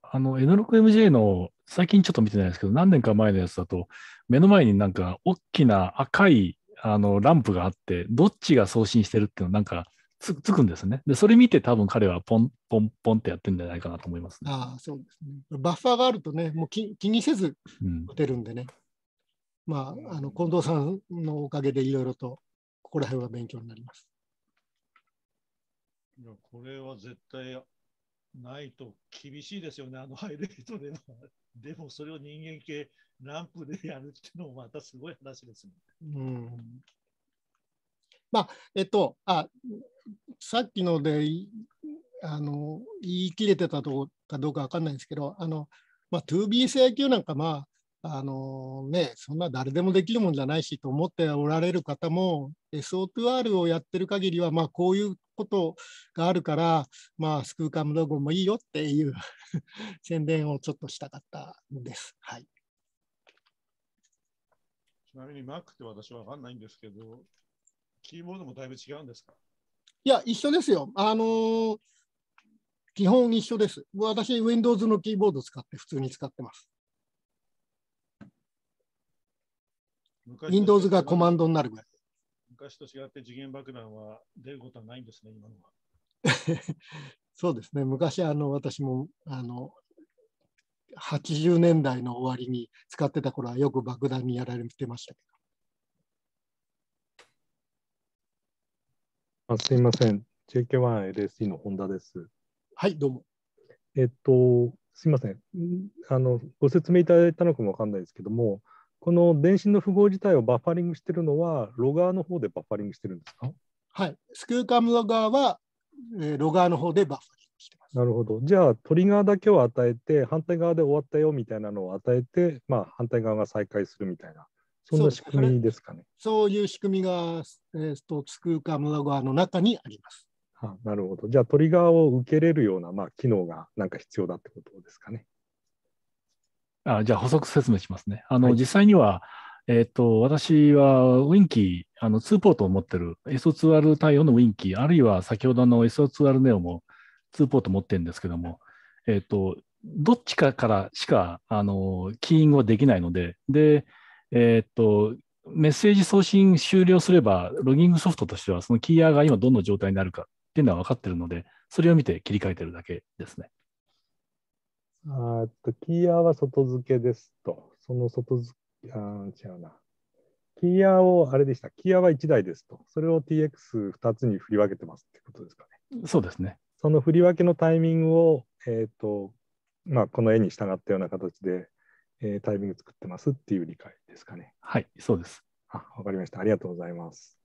あの、N6MJ の、最近ちょっと見てないですけど、何年か前のやつだと、目の前になんか、大きな赤いあのランプがあって、どっちが送信してるっていうのなんかつつくんですね。で、それ見て多分彼はポンポンポンってやってるんじゃないかなと思います、ね、ああ、そうですね。バッファーがあるとね、もう気気にせず打てるんでね。うん、まあ、あの近藤さんのおかげでいろいろとここら辺は勉強になります。いやこれは絶対ないと厳しいですよね、あのハイレートででもそれを人間系ランプでやるっていうのもまたすごい話ですね。うんまあえっと、あさっきのであの言い切れてたとかどうか分かんないんですけど、あのまあ、2B 請求なんか、まああのね、そんな誰でもできるもんじゃないしと思っておられる方も、SO2R をやってる限りは、まあ、こういうことがあるから、まあ、スクーカムロゴもいいよっていう 宣伝をちょっとしたかったんです。はい、ちなみに Mac って私は分かんないんですけど、キーボードもだいぶ違うんですかいや、一緒ですよ。あのー、基本一緒です。私、Windows のキーボード使って普通に使ってます。Windows がコマンドになるぐらい。昔と違って時限爆弾は出ることはないんですね、今のは。そうですね、昔あの私もあの80年代の終わりに使ってた頃はよく爆弾にやられてましたけど。あすみません、j k 1 l s e の本田です。はい、どうも。えっと、すみません、あのご説明いただいたのかもわかんないですけども、この電信の符号自体をバッファリングしてるのは、ロガーの方でバッファリングしてるんですかはい、スクーカム側は、えー、ロガーの方でバッファリングしてます。なるほど。じゃあ、トリガーだけを与えて、反対側で終わったよみたいなのを与えて、まあ、反対側が再開するみたいな、そんな仕組みですかね。そう、いう仕組みが、えー、スクーカム側の中にあります。はあ、なるほど。じゃあ、トリガーを受けれるような、まあ、機能がなんか必要だってことですかね。あじゃあ補足説明しますね。あの、はい、実際には、えっ、ー、と、私は Winky、あの、2ポートを持ってる SO2R 対応の Winky、あるいは先ほどの SO2R ネオも2ポート持ってるんですけども、えっ、ー、と、どっちかからしか、あの、キーイングはできないので、で、えっ、ー、と、メッセージ送信終了すれば、ロギングソフトとしては、そのキーヤーが今どの状態になるかっていうのは分かってるので、それを見て切り替えてるだけですね。あとキーヤーは外付けですと。その外付け、あ違うな。キーヤーを、あれでした。キーヤーは1台ですと。それを TX2 つに振り分けてますってことですかね。そうですね。その振り分けのタイミングを、えっ、と、まあ、この絵に従ったような形で、えー、タイミング作ってますっていう理解ですかね。はい、そうです。あ、わかりました。ありがとうございます。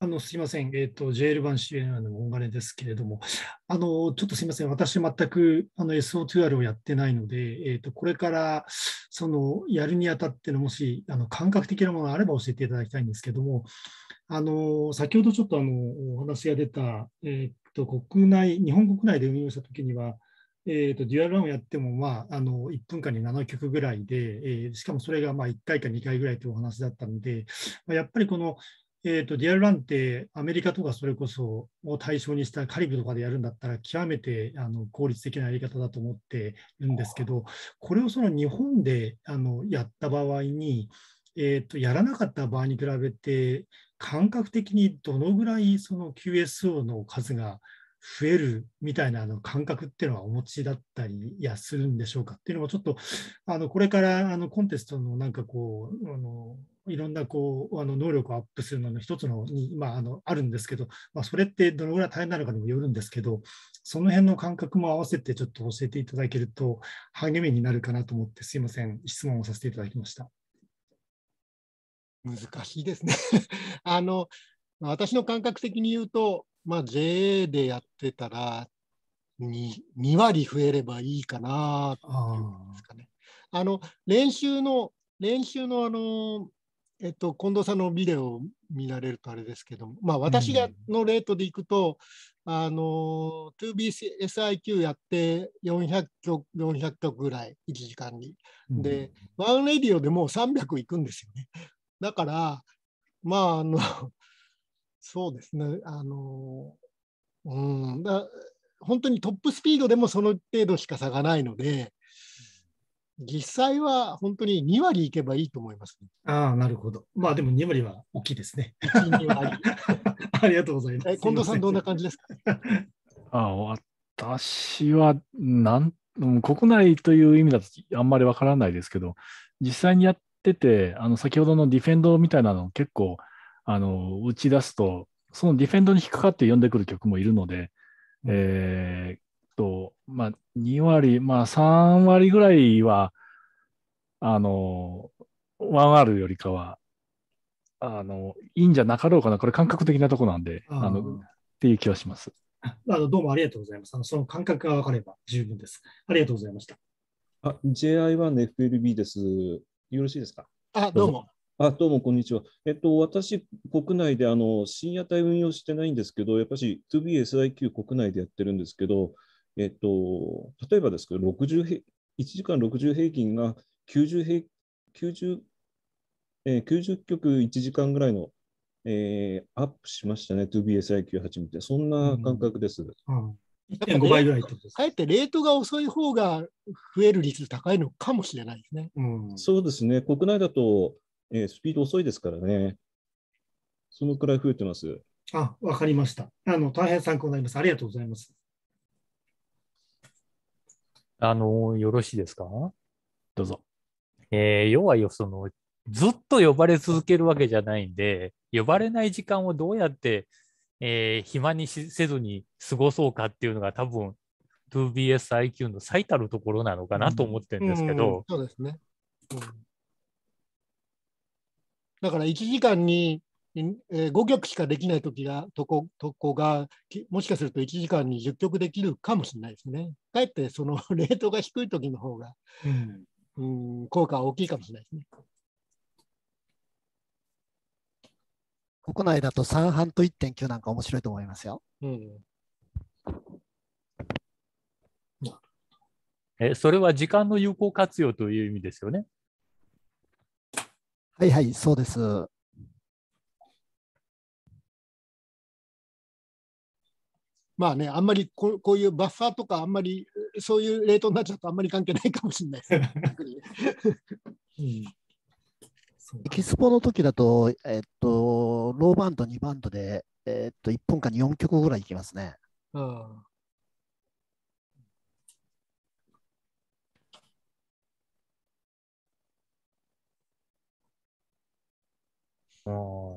あのすいません、えー JL 版 CNN のモ金ですけれども、あのちょっとすいません、私、全くあの SO2R をやってないので、えーと、これからそのやるにあたっての、もしあの感覚的なものがあれば教えていただきたいんですけども、あの先ほどちょっとあのお話が出た、えーと、国内日本国内で運用したときには、えーとデュアルランをやっても、まあ、あの1分間に7曲ぐらいで、えー、しかもそれがまあ1回か2回ぐらいというお話だったので、まあ、やっぱりこのえーと、ディアルランってアメリカとかそれこそを対象にしたカリブとかでやるんだったら極めてあの効率的なやり方だと思っているんですけどこれをその日本であのやった場合に、えーと、とやらなかった場合に比べて感覚的にどのぐらいその QSO の数が増えるみたいなあの感覚っていうのはお持ちだったりやするんでしょうかっていうのもちょっとあのこれからあのコンテストのなんかこうあのいろんなこうあの能力をアップするのの一つのに、まあ、あのあるんですけど、まあ、それってどのぐらい大変なのかにもよるんですけど、その辺の感覚も合わせてちょっと教えていただけると励みになるかなと思って、すいません、質問をさせていただきました。難しいですね あの私の感覚的に言うと、まあ、JA でやってたら 2, 2割増えればいいかなうんですかね。あの練習の練習のあのえっと、近藤さんのビデオ見られるとあれですけども、まあ、私がのレートでいくと、うん、あの 2BSIQ やって400曲 ,400 曲ぐらい1時間に。で、ワンレディオでもう300いくんですよね。だからまああの そうですねあのうんだ本当にトップスピードでもその程度しか差がないので実際は本当に2割いけばいいと思います、ね、ああ、なるほど。まあでも2割は大きいですね。1割 ありがとうございます。近藤さん、どんな感じですか あ私はなん国内という意味だとあんまりわからないですけど、実際にやってて、あの先ほどのディフェンドみたいなの結構あの打ち出すと、そのディフェンドに引っかかって呼んでくる曲もいるので、うん、えー、と、まあ、2割、まあ、3割ぐらいは、あの、ワンアールよりかは、あの、いいんじゃなかろうかな。これ感覚的なとこなんで、あの、っていう気はします。あのどうもありがとうございます。あのその感覚が分かれば十分です。ありがとうございました。あ、JI1FLB です。よろしいですかあ、どうも。あどうも、こんにちは。えっと、私、国内であの深夜帯運用してないんですけど、やっぱり 2BSIQ 国内でやってるんですけど、えっと、例えばですけど、60平1時間60平均が90平90、えー、90曲1時間ぐらいの、えー、アップしましたね、2BSIQ8 見て、そんな感覚です。うんうん1.5倍ぐらいかえってレートが遅い方が増える率高いのかもしれないですね。うん、そうですね、国内だと、えー、スピード遅いですからね、そのくらい増えてます。あ、わかりました。あの、大変参考になります。ありがとうございます。あの、よろしいですかどうぞ。えー、要はよ、その、ずっと呼ばれ続けるわけじゃないんで、呼ばれない時間をどうやって、えー、暇にせずに過ごそうかっていうのが多分、2BSIQ の最たるところなのかなと思ってるんですけど。うんうん、そうですね、うん。だから1時間にえ5曲しかできない時がとことこがもしかすると1時間に10曲できるかもしれないですね。かえってそのレートが低い時の方が、うん、うん、効果は大きいかもしれないですね。国内だと3半と1.9なんか面白いと思いますよ。うん、えそれは時間の有効活用という意味ですよね。はいはい、そうです。まあね、あんまりここういうバッファーとか、あんまりそういうレートになっちゃうとあんまり関係ないかもしれないです エキスポの時だと、えっと、ローバンド、2バンドで、えっと、1分間に4曲ぐらいいきますね。ん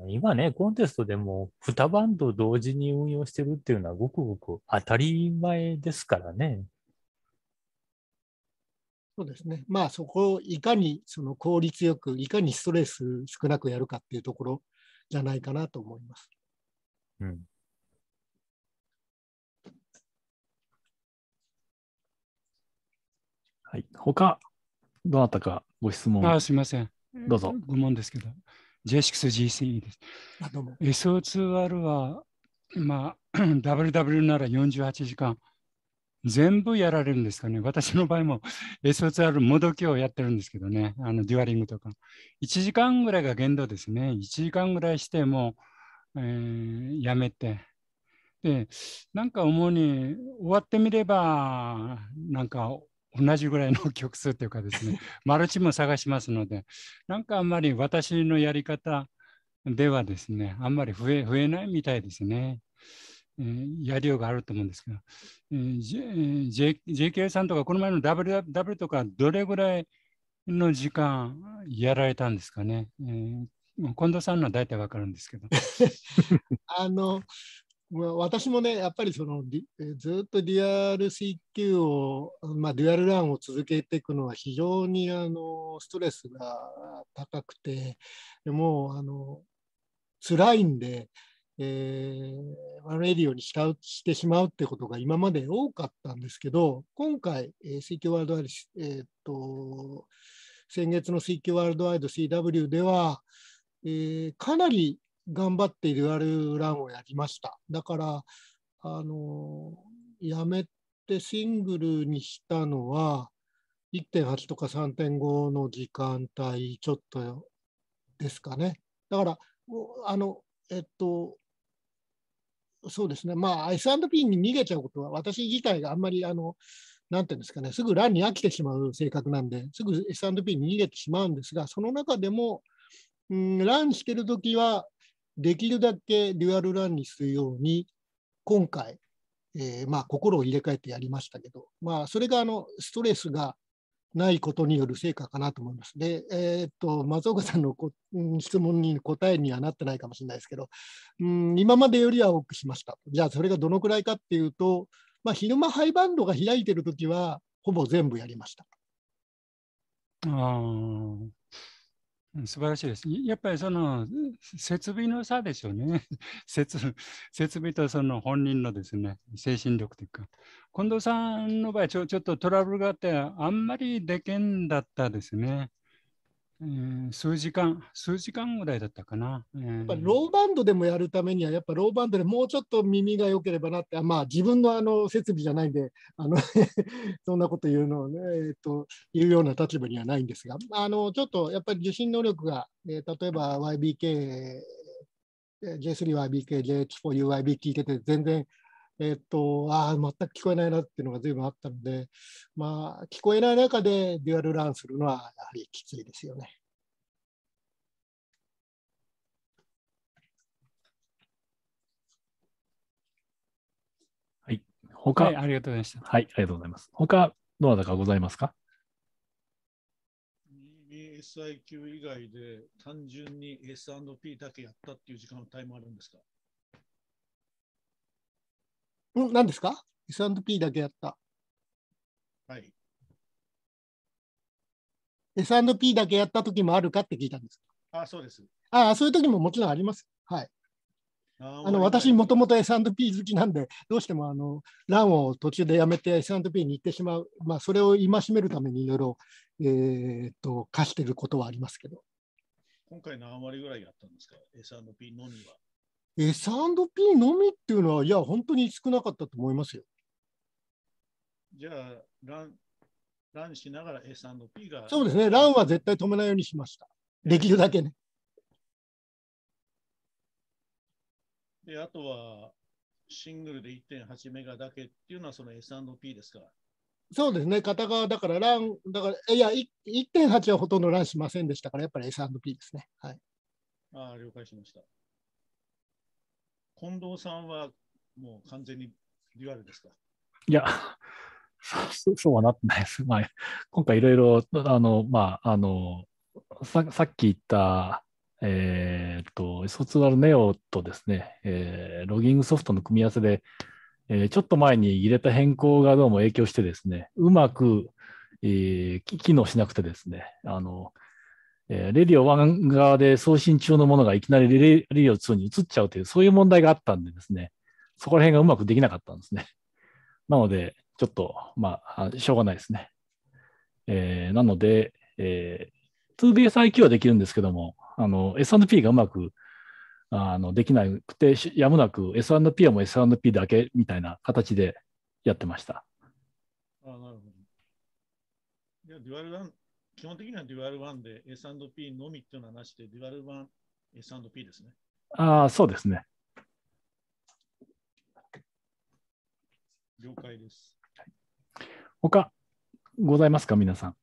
今ね、コンテストでも2バンド同時に運用してるっていうのはごくごく当たり前ですからね。そうですね。まあそこをいかにその効率よく、いかにストレス少なくやるかっていうところじゃないかなと思います。うん。はい。他、どなたかご質問あすみません。どうぞ。愚問ですけど。クス g c e です。SO2R は、まあ、WW なら48時間。全部やられるんですかね。私の場合も s o 2 r もどきをやってるんですけどね、あのデュアリングとか。1時間ぐらいが限度ですね。1時間ぐらいしてもう、えー、やめて。で、なんか主に終わってみれば、なんか同じぐらいの曲数というかですね、マルチも探しますので、なんかあんまり私のやり方ではですね、あんまり増え増えないみたいですね。えー、やりようがあると思うんですけど、えー J k さんとか、この前の WW とか、どれぐらいの時間やられたんですかね。えー、近藤さんのは大体わかるんですけど。あのまあ、私もね、やっぱりそのずっと DRCQ を、まあ、デュアルランを続けていくのは非常にあのストレスが高くて、もうあの辛いんで、えー、ワンレディオにししてしまうってことが今まで多かったんですけど、今回、え CQ ワールドワイド、えー、っと、先月の CQ ワールドワイド CW では、えー、かなり頑張ってデュアルランをやりました。だから、あの、やめてシングルにしたのは、1.8とか3.5の時間帯ちょっとですかね。だから、あの、えっと、そうですね、まあ、S&P に逃げちゃうことは、私自体があんまり、あの、なんていうんですかね、すぐ欄に飽きてしまう性格なんで、すぐ S&P に逃げてしまうんですが、その中でも、うん、ランしてるときは、できるだけデュアルランにするように、今回、えー、まあ、心を入れ替えてやりましたけど、まあ、それがあのストレスがないことによる成果かなと思います。で、えー、っと松岡さんのこ質問に答えにはなってないかもしれないですけど、うん、今までよりは多くしました。じゃあ、それがどのくらいかっていうと、まあ、昼間ハイバンドが開いてるときは、ほぼ全部やりました。素晴らしいです。やっぱりその 設備の差でしょうね。設備とその本人のですね、精神力というか。近藤さんの場合ちょ、ちょっとトラブルがあって、あんまりでけんだったですね。数時間、数時間ぐらいだったかな、やっぱローバンドでもやるためには、やっぱローバンドでもうちょっと耳が良ければなって、まあ、自分のあの設備じゃないんで、あの そんなこと言うのをね、えー、っと言うような立場にはないんですが、あのちょっとやっぱり受信能力が、えー、例えば YBK、J3YBK、J4UYB 聞いてて、全然えっと、ああ、全く聞こえないなっていうのが随分あったので、まあ、聞こえない中でデュアルランするのはやはりきついですよね。はい、他、はい、ありがとうございました。はい、ありがとうございます。他、どなたかございますか ?SIQ 以外で単純に S&P だけやったっていう時間タイムあるんですかん何ですか ?S&P だけやった。はい。S&P だけやった時もあるかって聞いたんです。あそうです。ああ、そういう時ももちろんあります。はい。あの私、もともと S&P 好きなんで、どうしてもあのランを途中でやめて S&P に行ってしまう、まあ、それを戒めるためにいろいろ、えー、と、課してることはありますけど。今回何割ぐらいやったんですか、S&P のみは。S&P のみっていうのは、いや、本当に少なかったと思いますよ。じゃあ、ランランしながら S&P が。そうですね、ランは絶対止めないようにしました。できるだけね。で、あとは、シングルで1.8メガだけっていうのは、その S&P ですから。そうですね、片側だからラン、だから、いや、1.8はほとんどランしませんでしたから、やっぱり S&P ですね。はい。ああ、了解しました。近藤さんはもう完全にデュアルですかいや、そ そうはなってないです。まあ、今回いろいろ、あの、まあ、あの、ささっき言った、えー、っと、卒アルネオとですね、えー、ロギングソフトの組み合わせで、えー、ちょっと前に入れた変更がどうも影響してですね、うまく、えー、機能しなくてですね、あの、えー、レディオ1側で送信中のものがいきなりレディオ2に移っちゃうという、そういう問題があったんでですね、そこら辺がうまくできなかったんですね。なので、ちょっと、まあ、しょうがないですね。えー、なので、えー、2BSIQ はできるんですけども、あの、S&P がうまくあのできなくて、やむなく S&P はもう S&P だけみたいな形でやってました。あなるほど。いや、デュアルラン基本的にはデュアル1で S&P のみというのはなしで、デュアル1 S&P ですね。ああ、そうですね。了解です。他ございますか、皆さん。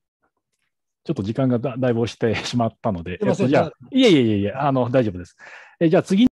ちょっと時間がだだいぶ押してしまったので、えっと、じゃあ、いえいえいえ、あの大丈夫です。えじゃあ次